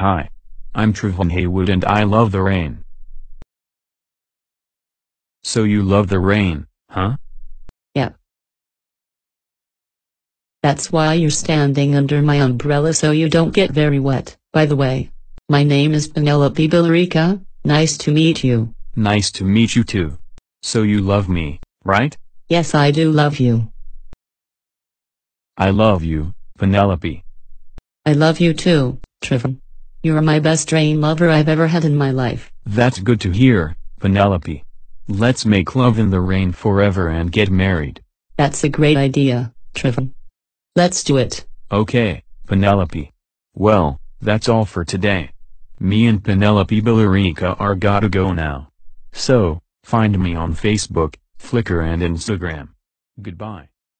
Hi. I'm Trevon Haywood and I love the rain. So you love the rain, huh? Yep. That's why you're standing under my umbrella so you don't get very wet, by the way. My name is Penelope Billerica, nice to meet you. Nice to meet you too. So you love me, right? Yes I do love you. I love you, Penelope. I love you too, Trevon. You're my best rain lover I've ever had in my life. That's good to hear, Penelope. Let's make love in the rain forever and get married. That's a great idea, Trevor. Let's do it. Okay, Penelope. Well, that's all for today. Me and Penelope Billerica are gotta go now. So, find me on Facebook, Flickr and Instagram. Goodbye.